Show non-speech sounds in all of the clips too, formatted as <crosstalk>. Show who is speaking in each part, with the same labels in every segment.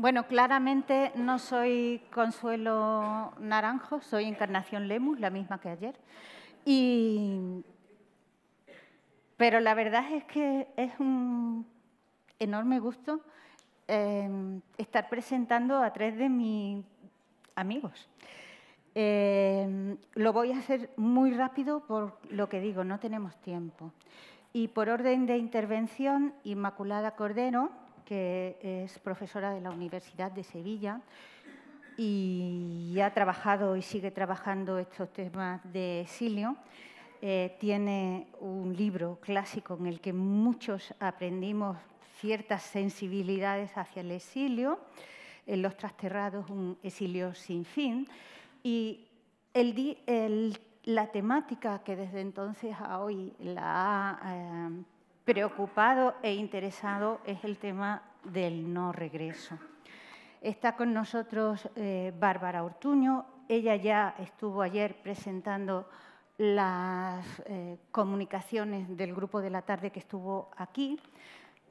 Speaker 1: Bueno, claramente no soy Consuelo Naranjo, soy Encarnación Lemus, la misma que ayer. Pero la verdad es que es un enorme gusto eh, estar presentando a tres de mis amigos. Eh, lo voy a hacer muy rápido por lo que digo, no tenemos tiempo. Y por orden de intervención, Inmaculada Cordero, que es profesora de la Universidad de Sevilla y ha trabajado y sigue trabajando estos temas de exilio. Eh, tiene un libro clásico en el que muchos aprendimos ciertas sensibilidades hacia el exilio, en Los Trasterrados, un exilio sin fin. Y el, la temática que desde entonces a hoy la ha... Eh, preocupado e interesado es el tema del no regreso. Está con nosotros eh, Bárbara Ortuño. Ella ya estuvo ayer presentando las eh, comunicaciones del grupo de la tarde que estuvo aquí.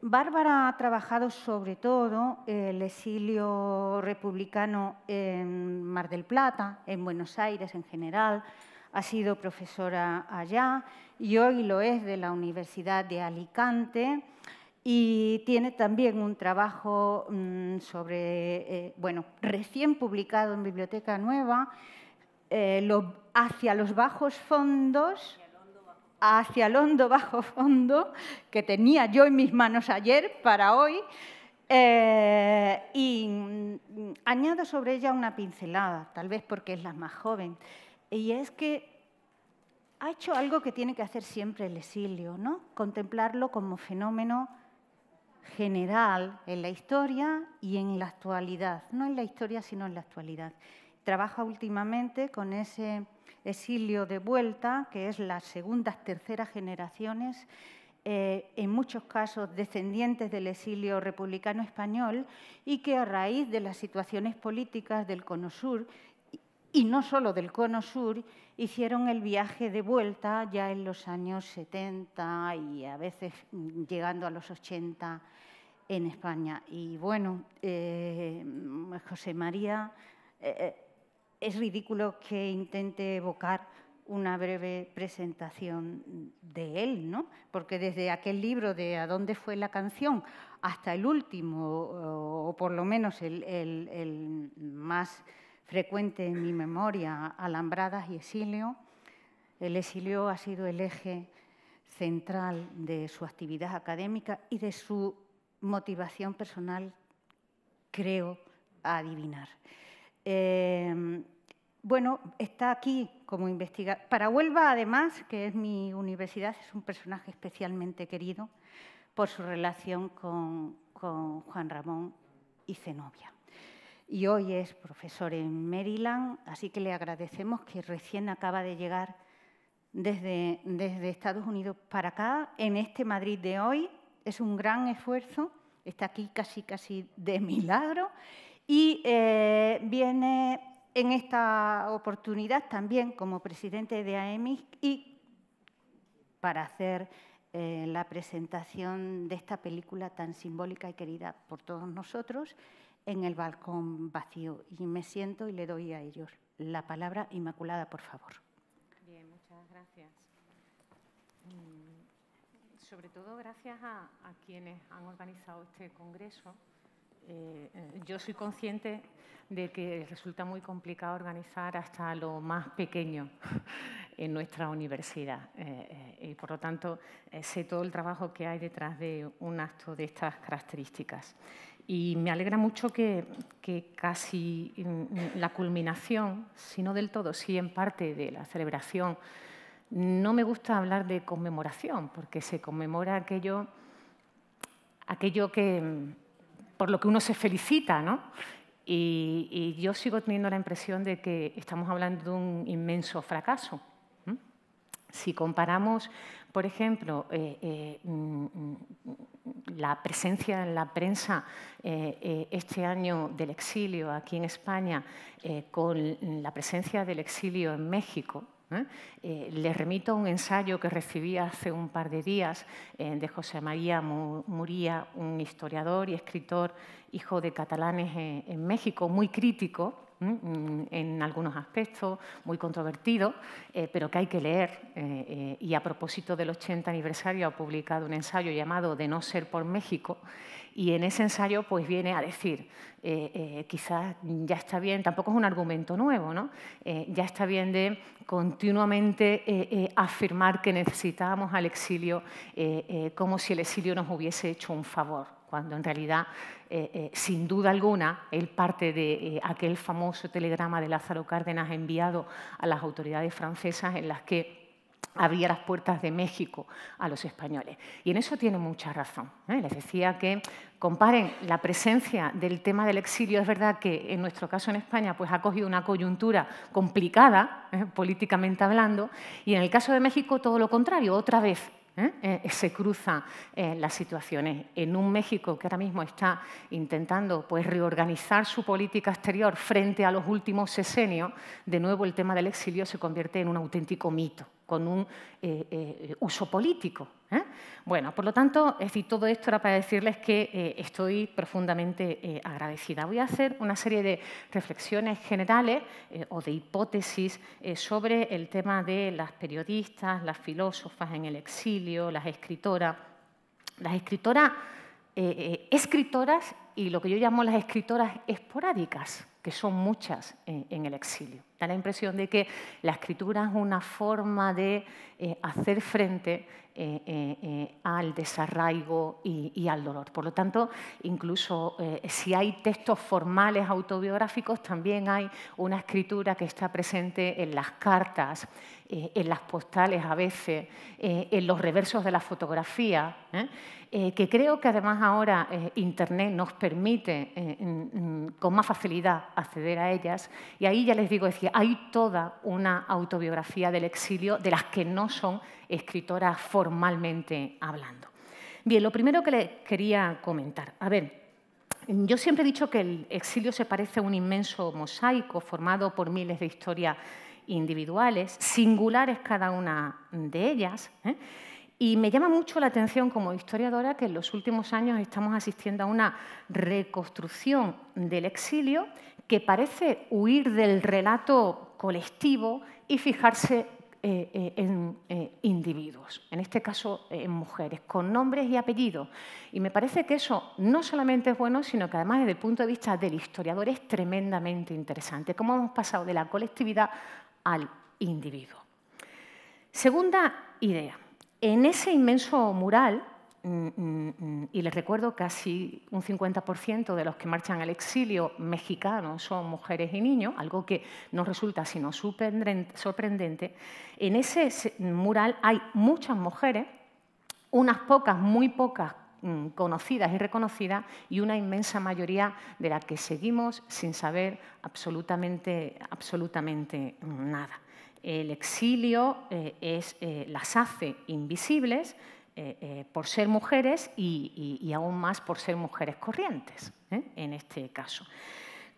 Speaker 1: Bárbara ha trabajado sobre todo el exilio republicano en Mar del Plata, en Buenos Aires en general, ha sido profesora allá y hoy lo es de la Universidad de Alicante y tiene también un trabajo mm, sobre, eh, bueno, recién publicado en Biblioteca Nueva, eh, hacia los bajos fondos hacia el hondo bajo fondo que tenía yo en mis manos ayer para hoy eh, y mm, añado sobre ella una pincelada, tal vez porque es la más joven y es que ha hecho algo que tiene que hacer siempre el exilio, ¿no? Contemplarlo como fenómeno general en la historia y en la actualidad, no en la historia sino en la actualidad. Trabaja últimamente con ese exilio de vuelta, que es las segundas, terceras generaciones, eh, en muchos casos descendientes del exilio republicano español, y que a raíz de las situaciones políticas del Cono Sur y no solo del cono sur, hicieron el viaje de vuelta ya en los años 70 y a veces mm, llegando a los 80 en España. Y bueno, eh, José María, eh, eh, es ridículo que intente evocar una breve presentación de él, ¿no? Porque desde aquel libro de ¿A dónde fue la canción? hasta el último, o, por lo menos el más frecuente en mi memoria, alambradas y exilio. El exilio ha sido el eje central de su actividad académica y de su motivación personal, creo, adivinar. Em, bueno, está aquí como investigador. Para Huelva, además, que es mi universidad, es un personaje especialmente querido por su relación con Juan Ramón y Zenobia y hoy es profesor en Maryland, así que le agradecemos que recién acaba de llegar desde, Estados Unidos para acá, en este Madrid de hoy. Es un gran esfuerzo, está aquí casi, casi de <laughs> milagro y eh, viene en esta oportunidad también como presidente de AEMIS y para hacer eh, la presentación de esta película tan simbólica y querida por todos nosotros en el balcón vacío y me siento y le doy a ellos la palabra Inmaculada, por favor.
Speaker 2: Bien, muchas gracias. Mm, sobre todo gracias a, quienes han organizado este congreso. Eh, eh, yo soy consciente de que resulta muy complicado organizar hasta lo más pequeño <laughs> en nuestra universidad eh, y por lo tanto sé todo el trabajo que hay detrás de un acto de estas características y me alegra mucho que, casi mm, mm, la culminación, si no del todo, sí en parte de la celebración, no me gusta hablar de conmemoración, porque se conmemora aquello, aquello que, mm, por lo que uno se felicita, ¿no? Y, y yo sigo teniendo la impresión de que estamos hablando de un inmenso fracaso. Si comparamos por ejemplo, eh, eh, mm, mm, la presencia en la prensa eh, este año del exilio aquí en España con la presencia del exilio en México, les remito un ensayo que recibí hace un par de días de José María Muría, un historiador y escritor, hijo de catalanes en México, muy crítico Mm, en algunos aspectos, muy controvertido, eh, pero que hay que leer. Eh, eh, y a propósito del 80 aniversario ha publicado un ensayo llamado De no ser por México, y en ese ensayo pues viene a decir, quizás ya está bien, tampoco es un argumento nuevo, ya está bien de continuamente afirmar que necesitábamos al exilio como si el exilio nos hubiese hecho un favor cuando en realidad, eh, eh, sin duda alguna, él parte de eh, aquel famoso telegrama de Lázaro Cárdenas enviado a las autoridades francesas en las que abría las puertas de México a los españoles. Y en eso tiene mucha razón. Les decía que comparen la presencia del tema del exilio. Es verdad que en nuestro caso en España pues, ha cogido una coyuntura complicada, políticamente hablando, y en el caso de México todo lo contrario. Otra vez ¿eh? Eh, se cruzan eh, las situaciones. En un México que ahora mismo está intentando pues, reorganizar su política exterior frente a los últimos sesenios, de nuevo el tema del exilio se convierte en un auténtico mito con un eh, eh, uso político. ¿eh? Bueno, por lo tanto, todo esto era para decirles que estoy profundamente agradecida. Voy a hacer una serie de reflexiones generales o de hipótesis sobre el tema de las periodistas, las filósofas en el exilio, las escritoras. Las escritoras, escritoras y lo que yo llamo las escritoras esporádicas, que son muchas en, el exilio. Da la impresión de que la escritura es una forma de eh, hacer frente eh, eh, al desarraigo y, y, al dolor. Por lo tanto, incluso si hay textos formales autobiográficos, también hay una escritura que está presente en las cartas, en las postales a veces, en los reversos de la fotografía, que creo que además ahora Internet nos permite permite eh, con más facilidad acceder a ellas. Y ahí ya les digo, decía, hay toda una autobiografía del exilio de las que no son escritoras formalmente hablando. Bien, lo primero que les quería comentar, a ver, yo siempre he dicho que el exilio se parece a un inmenso mosaico formado por miles de historias individuales, singulares cada una de ellas. ¿eh? Y me llama mucho la atención como historiadora que en los últimos años estamos asistiendo a una reconstrucción del exilio que parece huir del relato colectivo y fijarse eh, eh, en eh, individuos, en este caso en mujeres, con nombres y apellidos. Y me parece que eso no solamente es bueno, sino que además desde el punto de vista del historiador es tremendamente interesante, cómo hemos pasado de la colectividad al individuo. Segunda idea. En ese inmenso mural, mm, mm, mm, y les recuerdo casi un 50% de los que marchan al exilio mexicano son mujeres y niños, algo que no resulta sino sorprendente, en ese mural hay muchas mujeres, unas pocas, muy pocas conocidas y reconocidas y una inmensa mayoría de la que seguimos sin saber absolutamente, absolutamente nada. El exilio eh, es eh, las hace invisibles eh, por ser mujeres y, aún más por ser mujeres corrientes, en este caso.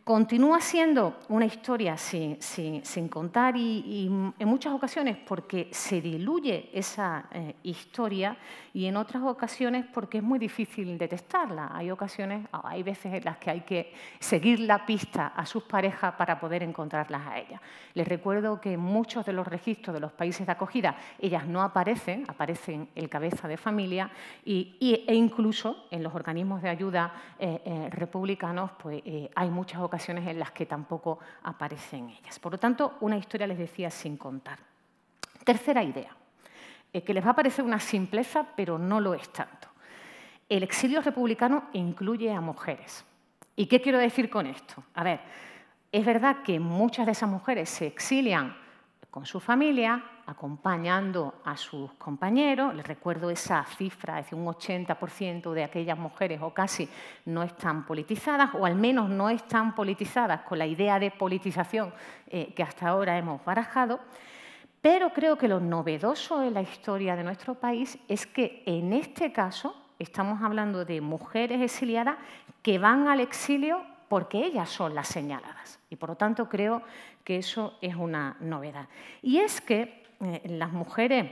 Speaker 2: Continúa siendo una historia sin, contar y, en muchas ocasiones porque se diluye esa eh, historia y en otras ocasiones porque es muy difícil detectarla. Hay ocasiones, hay veces en las que hay que seguir la pista a sus parejas para poder encontrarlas a ellas. Les recuerdo que en muchos de los registros de los países de acogida ellas no aparecen, aparecen el cabeza de familia y, e incluso en los organismos de ayuda eh, eh, republicanos pues, hay muchas ocasiones en las que tampoco aparecen ellas. Por lo tanto, una historia, les decía, sin contar. Tercera idea, eh, que les va a parecer una simpleza, pero no lo es tanto. El exilio republicano incluye a mujeres. ¿Y qué quiero decir con esto? A ver, es verdad que muchas de esas mujeres se exilian con su familia, acompañando a sus compañeros. Les recuerdo esa cifra, es decir, un 80% de aquellas mujeres o casi no están politizadas, o al menos no están politizadas con la idea de politización eh, que hasta ahora hemos barajado. Pero creo que lo novedoso en la historia de nuestro país es que en este caso estamos hablando de mujeres exiliadas que van al exilio porque ellas son las señaladas. Y por lo tanto creo que eso es una novedad. Y es que eh, las mujeres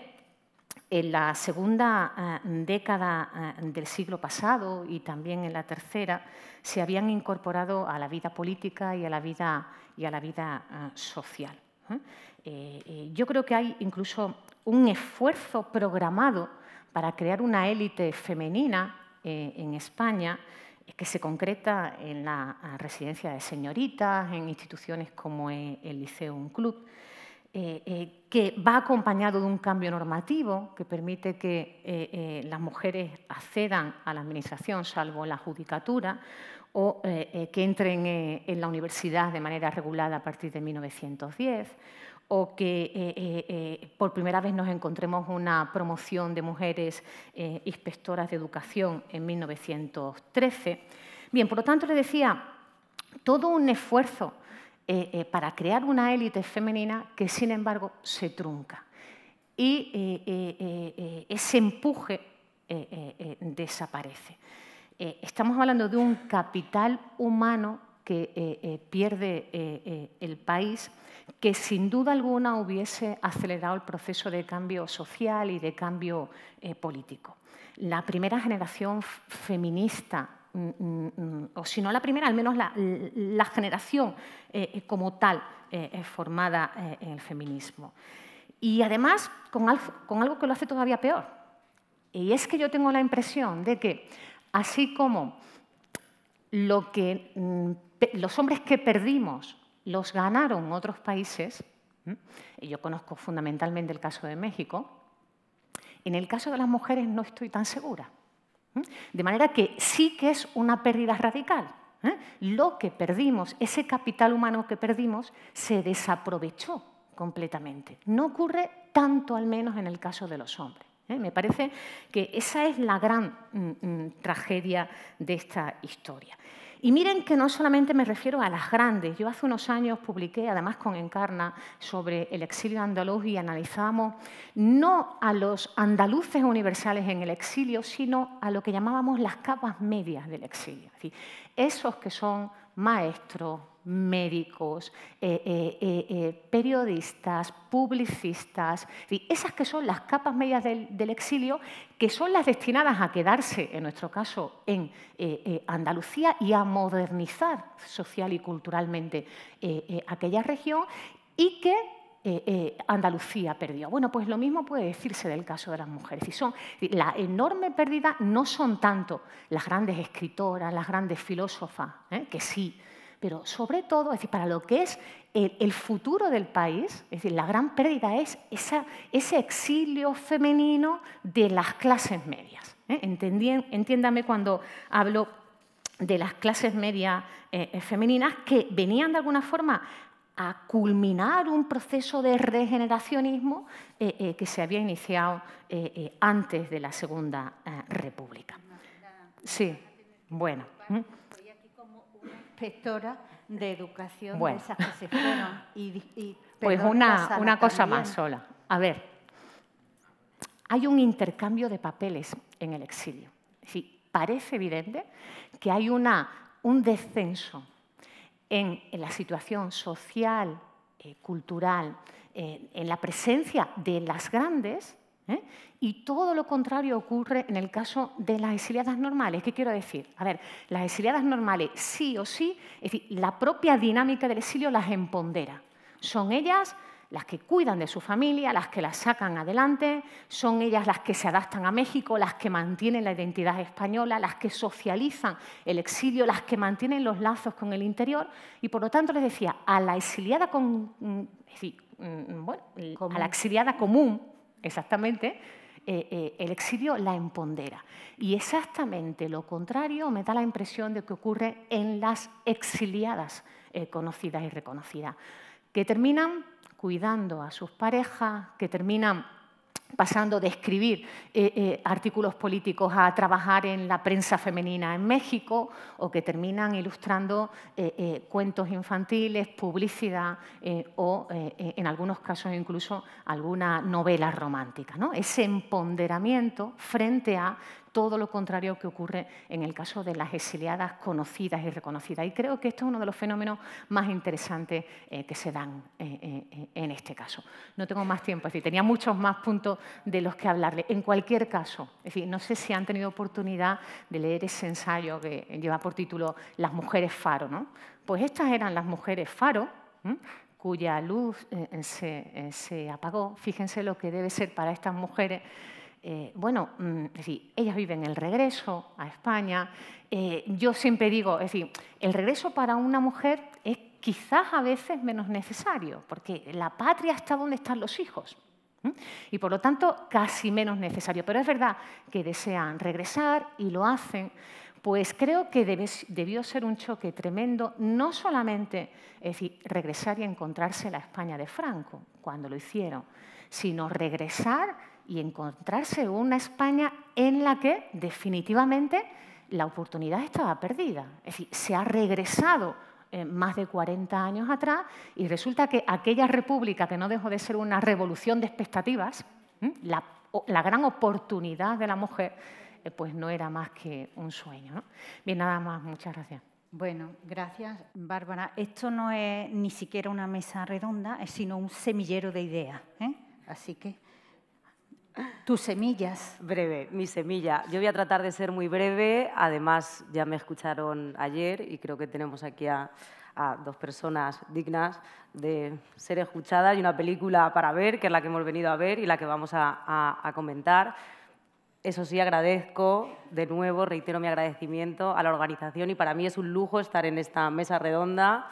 Speaker 2: en la segunda eh, década eh, del siglo pasado y también en la tercera se habían incorporado a la vida política y a la vida, y a la vida social. yo creo que hay incluso un esfuerzo programado para crear una élite femenina en España que se concreta en la residencia de señoritas, en instituciones como el Liceo Un Club. Eh, eh, que va acompañado de un cambio normativo que permite que eh, las mujeres accedan a la Administración, salvo la Judicatura, o que entren en la universidad de manera regulada a partir de 1910, o que por primera vez nos encontremos una promoción de mujeres inspectoras de educación en 1913. Bien, por lo tanto, le decía, todo un esfuerzo eh, eh, para crear una élite femenina que, sin embargo, se trunca. Y eh, ese empuje desaparece. estamos hablando de un capital humano que pierde el país, que sin duda alguna hubiese acelerado el proceso de cambio social y de cambio político. La primera generación feminista Mm, mm, mm, o si no la primera, al menos la, generación eh, eh, como tal eh, formada en el feminismo. Y además con, algo que lo hace todavía peor. Y es que yo tengo la impresión de que así como lo que, los hombres que perdimos los ganaron otros países, y yo conozco fundamentalmente el caso de México, en el caso de las mujeres no estoy tan segura. De manera que sí que es una pérdida radical. ¿eh? Lo que perdimos, ese capital humano que perdimos, se desaprovechó completamente. No ocurre tanto al menos en el caso de los hombres. ¿eh? Me parece que esa es la gran mm, mm, tragedia de esta historia. Y miren que no solamente me refiero a las grandes. Yo hace unos años publiqué, además con Encarna, sobre el exilio andaluz y analizamos no a los andaluces universales en el exilio, sino a lo que llamábamos las capas medias del exilio. esos que son maestros, médicos, eh, eh, eh, periodistas, publicistas, esas que son las capas medias del, exilio, que son las destinadas a quedarse, en nuestro caso, en Andalucía y a modernizar social y culturalmente aquella región y que Andalucía perdió. Bueno, pues lo mismo puede decirse del caso de las mujeres. Y son, la enorme pérdida no son tanto las grandes escritoras, las grandes filósofas, que sí, pero sobre todo, decir, para lo que es el, futuro del país, es decir, la gran pérdida es ese exilio femenino de las clases medias. ¿eh? entiéndame cuando hablo de las clases medias eh, eh, femeninas que venían de alguna forma a culminar un proceso de regeneracionismo que se había iniciado antes de la Segunda República. Sí, bueno
Speaker 1: inspectora de educación de
Speaker 2: Y, pues una, cosa más sola. A ver, hay un intercambio de papeles en el exilio. Sí, parece evidente que hay un descenso en, la situación social, eh, cultural, eh, en la presencia de las grandes ¿eh? Y todo lo contrario ocurre en el caso de las exiliadas normales. ¿Qué quiero decir? A ver, las exiliadas normales sí o sí, es decir, la propia dinámica del exilio las empondera. Son ellas las que cuidan de su familia, las que las sacan adelante, son ellas las que se adaptan a México, las que mantienen la identidad española, las que socializan el exilio, las que mantienen los lazos con el interior. Y por lo tanto les decía, a la exiliada, con, mm, mm, mm, a la exiliada común, exactamente, eh, eh, el exilio la empondera Y exactamente lo contrario me da la impresión de que ocurre en las exiliadas eh, conocidas y reconocidas, que terminan cuidando a sus parejas, que terminan pasando de escribir eh, eh, artículos políticos a trabajar en la prensa femenina en México o que terminan ilustrando eh, cuentos infantiles, publicidad o, en algunos casos, incluso alguna novela romántica. ¿no? Ese empoderamiento frente a todo lo contrario que ocurre en el caso de las exiliadas conocidas y reconocidas. Y creo que esto es uno de los fenómenos más interesantes eh, que se dan eh, eh, en este caso. No tengo más tiempo, es decir, tenía muchos más puntos de los que hablarle. En cualquier caso, es decir, no sé si han tenido oportunidad de leer ese ensayo que lleva por título Las mujeres faro, Pues estas eran las mujeres faro, cuya luz se, apagó. Fíjense lo que debe ser para estas mujeres eh, bueno, mm, sí, ellas viven el regreso a España. Eh, yo siempre digo, es decir, el regreso para una mujer es quizás a veces menos necesario, porque la patria está donde están los hijos. Y por lo tanto, casi menos necesario. Pero es verdad que desean regresar y lo hacen pues creo que debió ser un choque tremendo, no solamente es regresar y encontrarse la España de Franco cuando lo hicieron, sino regresar y encontrarse una España en la que definitivamente la oportunidad estaba perdida. Es decir, se ha regresado eh, más de 40 años atrás y resulta que aquella república que no dejó de ser una revolución de expectativas, la, gran oportunidad de la mujer, eh, pues no era más que un sueño. Bien, nada más, muchas gracias. Bueno, gracias, Bárbara. Esto no es ni siquiera una mesa
Speaker 1: redonda, es sino un semillero de ideas. ¿eh? Así que. Tus
Speaker 3: semillas. Breve, mi semilla. Yo voy a tratar de ser muy breve. Además, ya me escucharon ayer y creo que tenemos aquí a, dos personas dignas de ser escuchadas y una película para ver, que es la que hemos venido a ver y la que vamos a comentar. Eso sí, agradezco de nuevo, reitero mi agradecimiento a la organización y para mí es un lujo estar en esta mesa redonda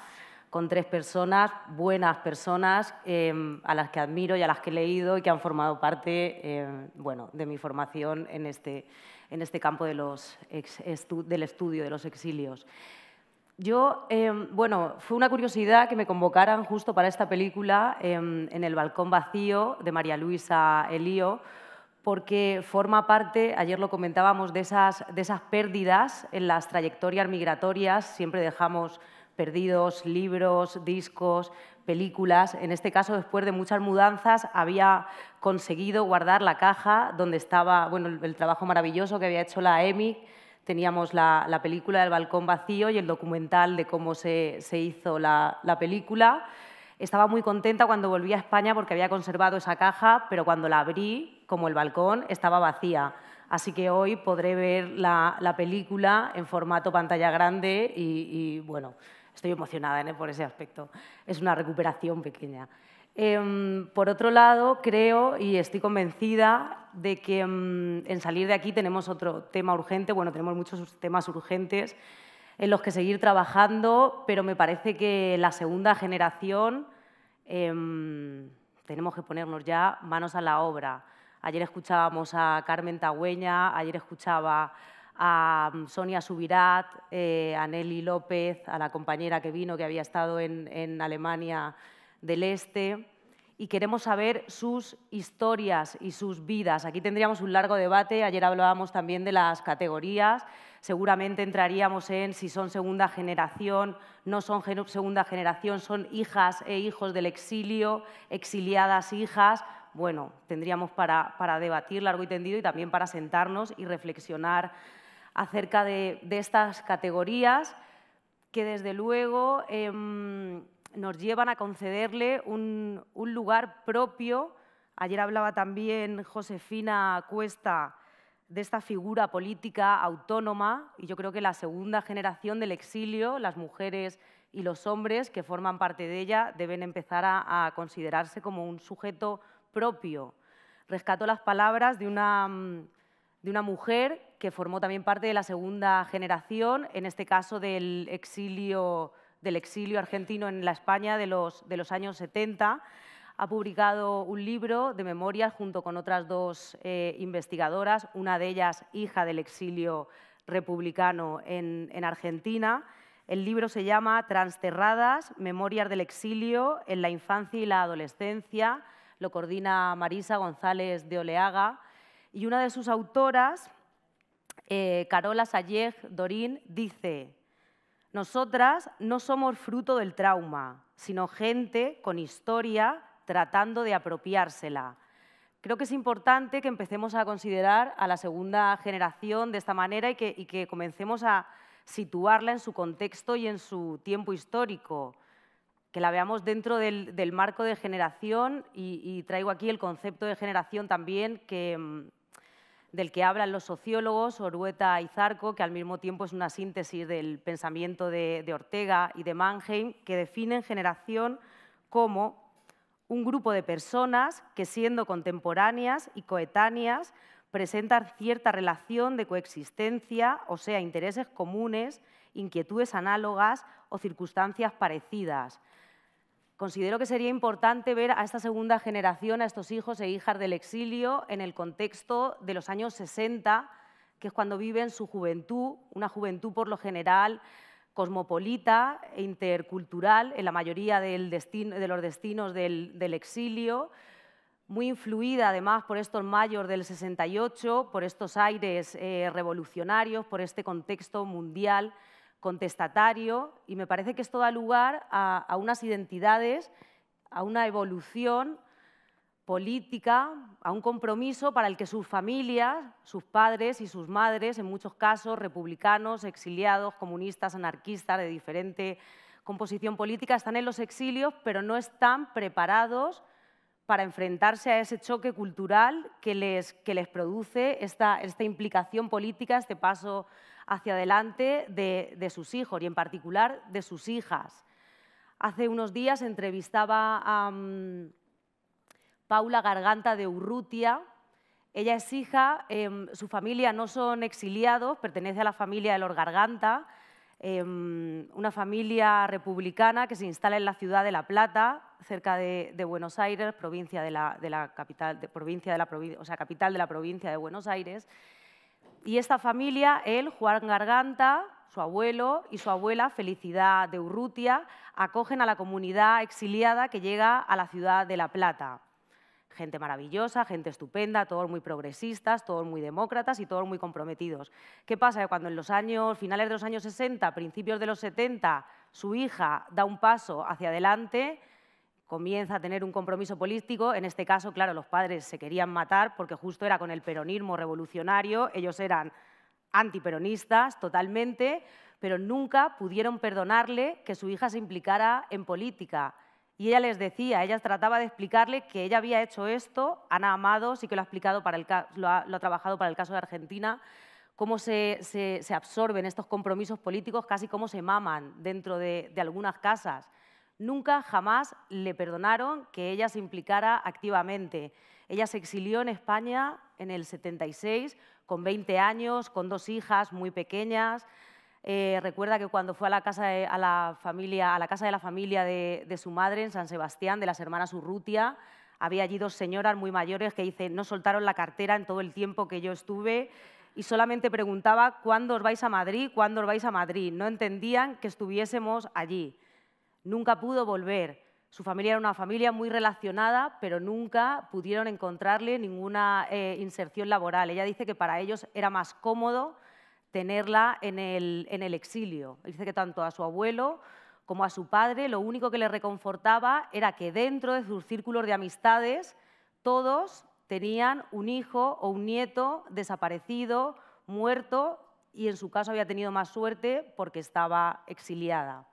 Speaker 3: con tres personas, buenas personas, em, a las que admiro y a las que he leído y que han formado parte em, bueno, de mi formación en este, en este campo del estudio de los exilios. Yo, em, bueno, fue una curiosidad que me convocaran justo para esta película en El Balcón Vacío de María Luisa Elío, porque forma parte, ayer lo comentábamos, de esas, de esas pérdidas en las trayectorias migratorias. Siempre dejamos perdidos, libros, discos, películas. En este caso, después de muchas mudanzas, había conseguido guardar la caja donde estaba bueno, el, trabajo maravilloso que había hecho la EMIC. Teníamos la, película del balcón vacío y el documental de cómo se, hizo la, película. Estaba muy contenta cuando volví a España porque había conservado esa caja, pero cuando la abrí, como el balcón, estaba vacía. Así que hoy podré ver la, película en formato pantalla grande y, bueno, Estoy emocionada ¿eh? por ese aspecto. Es una recuperación pequeña. Em, por otro lado, creo y estoy convencida de que em, en salir de aquí tenemos otro tema urgente. Bueno, tenemos muchos temas urgentes en los que seguir trabajando, pero me parece que la segunda generación em, tenemos que ponernos ya manos a la obra. Ayer escuchábamos a Carmen Tagüeña, ayer escuchaba a mm, Sonia Subirat, eh, a Nelly López, a la compañera que vino, que había estado en, Alemania del Este. Y queremos saber sus historias y sus vidas. Aquí tendríamos un largo debate. Ayer hablábamos también de las categorías. Seguramente entraríamos en si son segunda generación, no son segunda generación, son hijas e hijos del exilio, exiliadas hijas bueno, tendríamos para, para, debatir largo y tendido y también para sentarnos y reflexionar acerca de, estas categorías que desde luego em, nos llevan a concederle un, lugar propio. Ayer hablaba también Josefina Cuesta de esta figura política autónoma y yo creo que la segunda generación del exilio, las mujeres y los hombres que forman parte de ella deben empezar a, a considerarse como un sujeto propio. Rescato las palabras de una mm, de una mujer que formó también parte de la segunda generación, en este caso del exilio, argentino en la España de los, años 70. Ha publicado un libro de memorias junto con otras dos eh, investigadoras, una de ellas hija del exilio republicano en, en Argentina. El libro se llama Transterradas, Memorias del Exilio en la Infancia y la Adolescencia. Lo coordina Marisa González de Oleaga. Y una de sus autoras, eh, Carola Sayeg Dorín, dice, nosotras no somos fruto del trauma, sino gente con historia tratando de apropiársela. Creo que es importante que empecemos a considerar a la segunda generación de esta manera y que, comencemos a situarla en su contexto y en su tiempo histórico, que la veamos dentro del, marco de generación y, y, traigo aquí el concepto de generación también que, mm, del que hablan los sociólogos Orueta y Zarco, que al mismo tiempo es una síntesis del pensamiento de, de Ortega y de Mannheim, que definen generación como un grupo de personas que siendo contemporáneas y coetáneas presentan cierta relación de coexistencia, o sea, intereses comunes, inquietudes análogas o circunstancias parecidas, Considero que sería importante ver a esta segunda generación, a estos hijos e hijas del exilio, en el contexto de los años 60, que es cuando viven su juventud, una juventud por lo general cosmopolita e intercultural en la mayoría de los destinos del, exilio, muy influida además por estos mayores del 68, por estos aires eh, revolucionarios, por este contexto mundial contestatario y me parece que esto da lugar a, unas identidades, a una evolución política, a un compromiso para el que sus familias, sus padres y sus madres, en muchos casos republicanos, exiliados, comunistas, anarquistas de diferente composición política, están en los exilios, pero no están preparados para enfrentarse a ese choque cultural que les, produce esta, implicación política, este paso hacia adelante de, sus hijos y en particular de sus hijas. Hace unos días entrevistaba a mm, Paula Garganta de Urrutia. Ella es hija, em, su familia no son exiliados, pertenece a la familia de los Garganta, Em, una familia republicana que se instala en la ciudad de La Plata, cerca de, Buenos Aires, provincia de la, capital, de, la, capital de la provincia de Buenos Aires. Y esta familia, él, Juan Garganta, su abuelo y su abuela, Felicidad de Urrutia, acogen a la comunidad exiliada que llega a la ciudad de La Plata gente maravillosa, gente estupenda, todos muy progresistas, todos muy demócratas y todos muy comprometidos. ¿Qué pasa? cuando en los años, finales de los años 60, principios de los 70, su hija da un paso hacia adelante, comienza a tener un compromiso político. En este caso, claro, los padres se querían matar porque justo era con el peronismo revolucionario, ellos eran antiperonistas totalmente, pero nunca pudieron perdonarle que su hija se implicara en política y ella les decía, ella trataba de explicarle que ella había hecho esto, Ana Amado sí que lo ha, explicado para el, lo ha, trabajado para el caso de Argentina, cómo se, absorben estos compromisos políticos, casi cómo se maman dentro de, de algunas casas. Nunca jamás le perdonaron que ella se implicara activamente. Ella se exilió en España en el 76, con 20 años, con dos hijas muy pequeñas. Eh, recuerda que cuando fue a la, casa de, la, familia, a la casa de la familia de, su madre en San Sebastián, de las hermanas Urrutia, había allí dos señoras muy mayores que dicen, no soltaron la cartera en todo el tiempo que yo estuve y solamente preguntaba, ¿cuándo os vais a Madrid? ¿Cuándo os vais a Madrid? No entendían que estuviésemos allí. Nunca pudo volver. Su familia era una familia muy relacionada, pero nunca pudieron encontrarle ninguna eh, inserción laboral. Ella dice que para ellos era más cómodo tenerla en el, exilio. dice que tanto a su abuelo como a su padre lo único que le reconfortaba era que dentro de sus círculos de amistades todos tenían un hijo o un nieto desaparecido, muerto y en su caso había tenido más suerte porque estaba exiliada.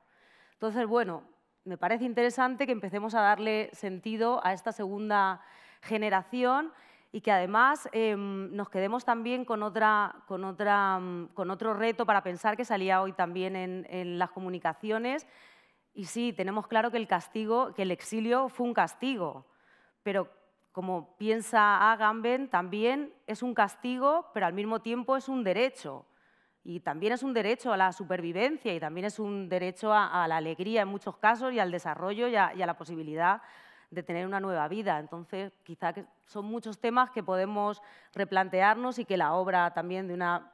Speaker 3: Entonces, bueno, me parece interesante que empecemos a darle sentido a esta segunda generación y que además em, nos quedemos también con, otra, mm, con, otro reto para pensar que salía hoy también en, las comunicaciones. Y sí, tenemos claro que el castigo, que el exilio fue un castigo, pero como piensa Agamben, también es un castigo, pero al mismo tiempo es un derecho. Y también es un derecho a la supervivencia y también es un derecho a, la alegría en muchos casos y al desarrollo y a, y a la posibilidad de tener una nueva vida. Entonces, quizá son muchos temas que podemos replantearnos y que la obra también de una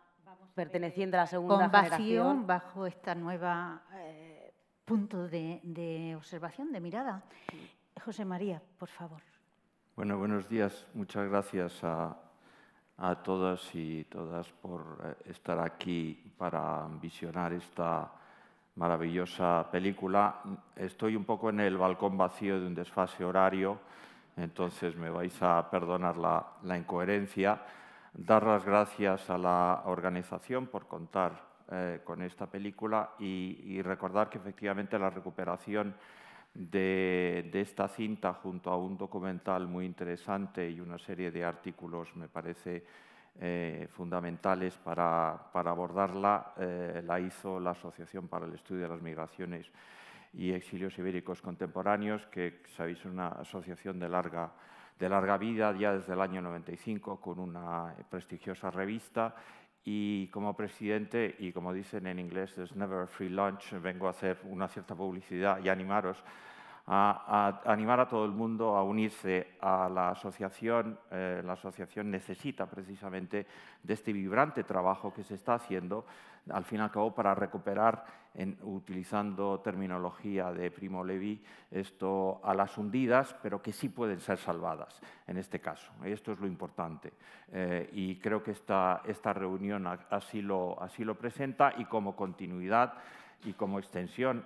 Speaker 3: perteneciente a, la segunda con generación... bajo
Speaker 1: esta nueva eh, punto de, observación, de mirada. José María, por favor.
Speaker 4: Bueno, buenos días. Muchas gracias a, a todas y todas por eh, estar aquí para visionar esta maravillosa película. Estoy un poco en el balcón vacío de un desfase horario, entonces me vais a perdonar la, incoherencia. Dar las gracias a la organización por contar eh, con esta película y, recordar que efectivamente la recuperación de, de, esta cinta junto a un documental muy interesante y una serie de artículos, me parece, eh, fundamentales para, abordarla eh, la hizo la Asociación para el Estudio de las Migraciones y Exilios Ibéricos Contemporáneos, que sabéis es una asociación de larga, de larga vida, ya desde el año 95, con una prestigiosa revista. Y como presidente, y como dicen en inglés, there's never a free lunch, vengo a hacer una cierta publicidad y animaros a, animar a todo el mundo a unirse a la asociación. Eh, la asociación necesita precisamente de este vibrante trabajo que se está haciendo, al fin y al cabo, para recuperar, utilizando terminología de Primo Levi, esto a las hundidas, pero que sí pueden ser salvadas en este caso. Esto es lo importante. Eh, y creo que esta, esta reunión así lo, así lo presenta y como continuidad y como extensión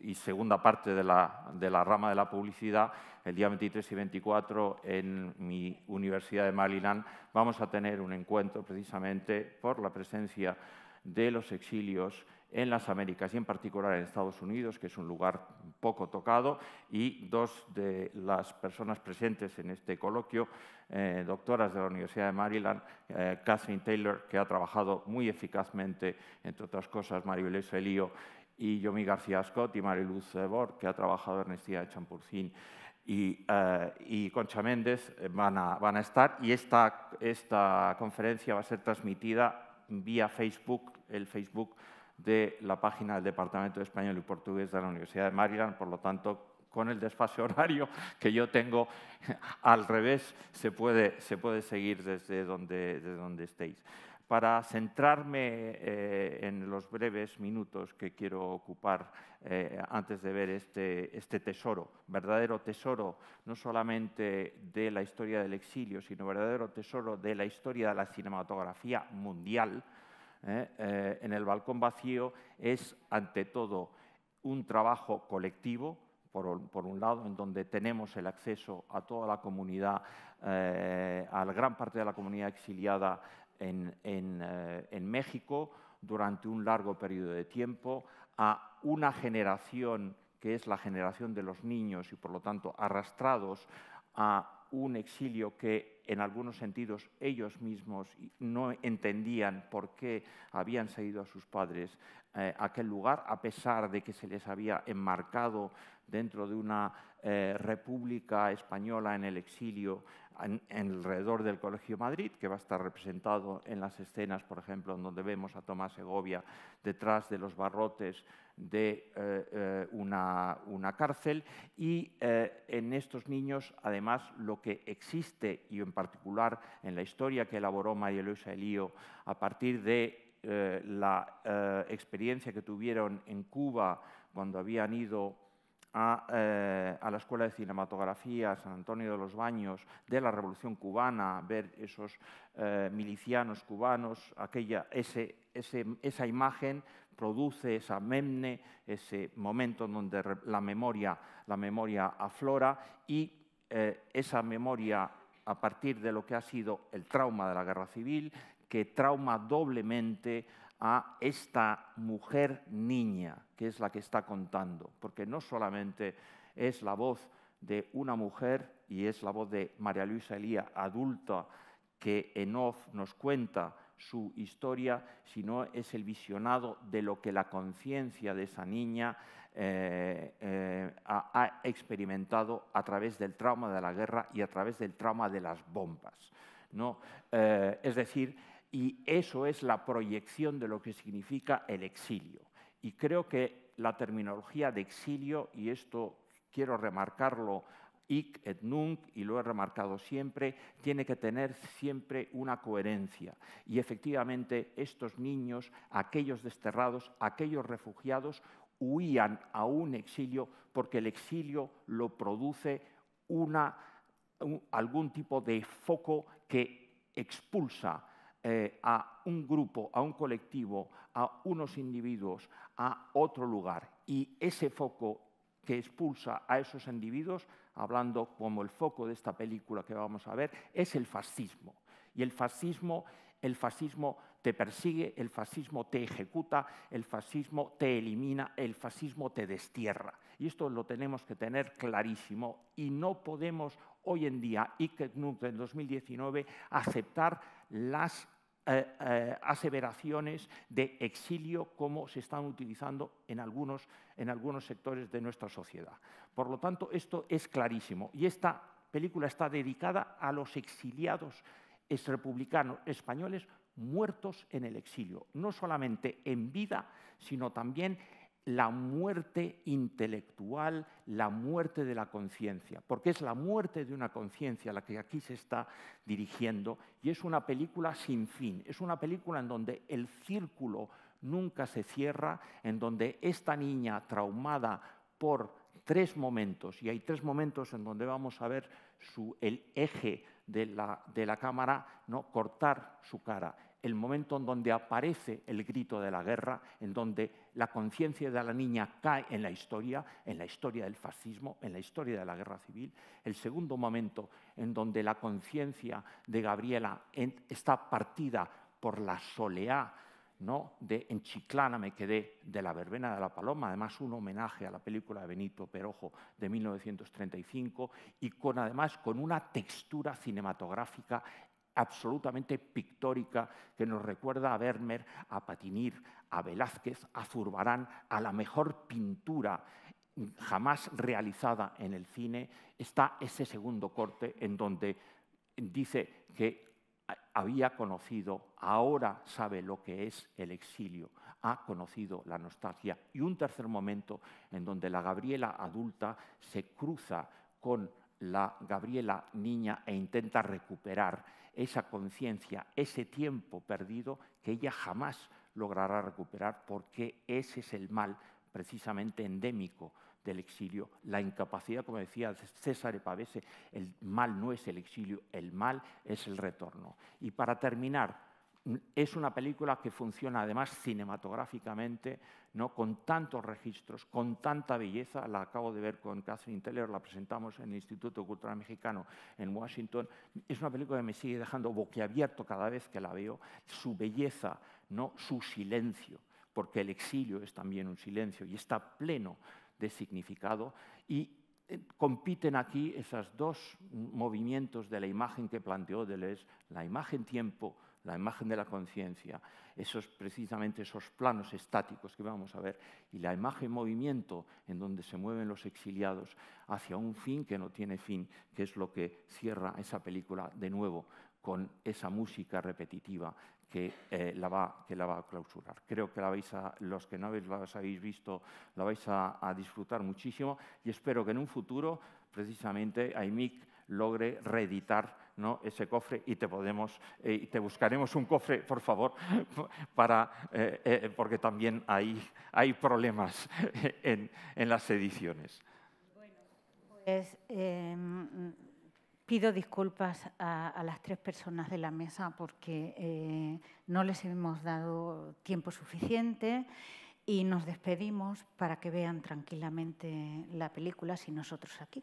Speaker 4: y, segunda parte de la, de la, rama de la publicidad, el día 23 y 24 en mi Universidad de Malinán vamos a tener un encuentro precisamente por la presencia de los exilios en las Américas y en particular en Estados Unidos, que es un lugar poco tocado, y dos de las personas presentes en este coloquio, eh, doctoras de la Universidad de Maryland, eh, Catherine Taylor, que ha trabajado muy eficazmente, entre otras cosas, Maribel Elío y Yomi García Scott y Mariluz Bor, que ha trabajado Ernestía Champurcín y, eh, y, Concha Méndez van a, van a estar. Y esta, esta conferencia va a ser transmitida vía Facebook, el Facebook de la página del Departamento de Español y Portugués de la Universidad de Maryland, por lo tanto, con el desfase horario <laughs> que yo tengo <laughs> al revés, se puede, seguir desde donde, desde donde estéis. Para centrarme eh, en los breves minutos que quiero ocupar eh, antes de ver este, este tesoro, verdadero tesoro no solamente de la historia del exilio, sino verdadero tesoro de la historia de la cinematografía mundial, ¿eh? Eh, en el balcón vacío es, ante todo, un trabajo colectivo, por, un lado, en donde tenemos el acceso a toda la comunidad, eh, a la gran parte de la comunidad exiliada en, en México durante un largo periodo de tiempo, a una generación que es la generación de los niños y, por lo tanto, arrastrados a un exilio que en algunos sentidos ellos mismos no entendían por qué habían seguido a sus padres a eh, aquel lugar, a pesar de que se les había enmarcado dentro de una eh, república española en el exilio alrededor del Colegio Madrid, que va a estar representado en las escenas, por ejemplo, en donde vemos a Tomás Segovia detrás de los barrotes de eh, eh, una, cárcel y eh, en estos niños, además, lo que existe, y en particular en la historia que elaboró María Luisa Elío a partir de la experiencia que tuvieron en Cuba cuando habían ido a, la Escuela de Cinematografía San Antonio de los Baños de la Revolución Cubana, ver esos milicianos cubanos, aquella, esa imagen produce esa memne, ese momento en donde la memoria, la memoria aflora y eh, esa memoria a partir de lo que ha sido el trauma de la guerra civil, que trauma doblemente a esta mujer niña, que es la que está contando, porque no solamente es la voz de una mujer y es la voz de María Luisa Elía, adulta, que en nos cuenta su historia, sino es el visionado de lo que la conciencia de esa niña eh, eh, ha, experimentado a través del trauma de la guerra y a través del trauma de las bombas. ¿no? Eh, es decir, y eso es la proyección de lo que significa el exilio. Y creo que la terminología de exilio, y esto quiero remarcarlo et y lo he remarcado siempre, tiene que tener siempre una coherencia. Y efectivamente estos niños, aquellos desterrados, aquellos refugiados, huían a un exilio porque el exilio lo produce algún tipo de foco que expulsa eh, a un grupo, a un colectivo, a unos individuos, a otro lugar. Y ese foco que expulsa a esos individuos hablando como el foco de esta película que vamos a ver, es el fascismo. Y el fascismo, el fascismo te persigue, el fascismo te ejecuta, el fascismo te elimina, el fascismo te destierra. Y esto lo tenemos que tener clarísimo y no podemos hoy en día, y que en 2019, aceptar las eh, eh, aseveraciones de exilio como se están utilizando en algunos, en algunos sectores de nuestra sociedad. Por lo tanto, esto es clarísimo. Y esta película está dedicada a los exiliados republicanos españoles muertos en el exilio, no solamente en vida, sino también la muerte intelectual, la muerte de la conciencia, porque es la muerte de una conciencia la que aquí se está dirigiendo y es una película sin fin, es una película en donde el círculo nunca se cierra, en donde esta niña traumada por tres momentos, y hay tres momentos en donde vamos a ver su, el eje de la, de la cámara ¿no? cortar su cara el momento en donde aparece el grito de la guerra, en donde la conciencia de la niña cae en la historia, en la historia del fascismo, en la historia de la guerra civil, el segundo momento en donde la conciencia de Gabriela está partida por la soleá ¿no? de En me quedé, de La Verbena de la Paloma, además un homenaje a la película de Benito Perojo de 1935 y con además con una textura cinematográfica absolutamente pictórica que nos recuerda a Vermeer, a Patinir, a Velázquez, a Zurbarán, a la mejor pintura jamás realizada en el cine, está ese segundo corte en donde dice que había conocido, ahora sabe lo que es el exilio, ha conocido la nostalgia. Y un tercer momento en donde la Gabriela adulta se cruza con la Gabriela niña e intenta recuperar esa conciencia, ese tiempo perdido que ella jamás logrará recuperar porque ese es el mal precisamente endémico del exilio, la incapacidad, como decía César Pavese, el mal no es el exilio, el mal es el retorno. Y para terminar, es una película que funciona además cinematográficamente, ¿no? con tantos registros, con tanta belleza. La acabo de ver con Catherine Teller, la presentamos en el Instituto Cultural Mexicano en Washington. Es una película que me sigue dejando boquiabierto cada vez que la veo. Su belleza, ¿no? su silencio, porque el exilio es también un silencio y está pleno de significado. Y compiten aquí esos dos movimientos de la imagen que planteó Deleuze, la imagen-tiempo, la imagen de la conciencia, esos, precisamente esos planos estáticos que vamos a ver, y la imagen-movimiento en donde se mueven los exiliados hacia un fin que no tiene fin, que es lo que cierra esa película de nuevo con esa música repetitiva que, eh, la va, que la va a clausurar. Creo que la vais a, los que no la habéis visto la vais a, disfrutar muchísimo y espero que en un futuro, precisamente, AIMIC logre reeditar ¿no? ese cofre y te, podemos, eh, te buscaremos un cofre, por favor, <laughs> para, eh, porque también hay, hay problemas <laughs> en, en, las ediciones. Bueno,
Speaker 1: pues, em, Pido disculpas a, las tres personas de la mesa porque eh, no les hemos dado tiempo suficiente y nos despedimos para que vean tranquilamente la película si nosotros aquí.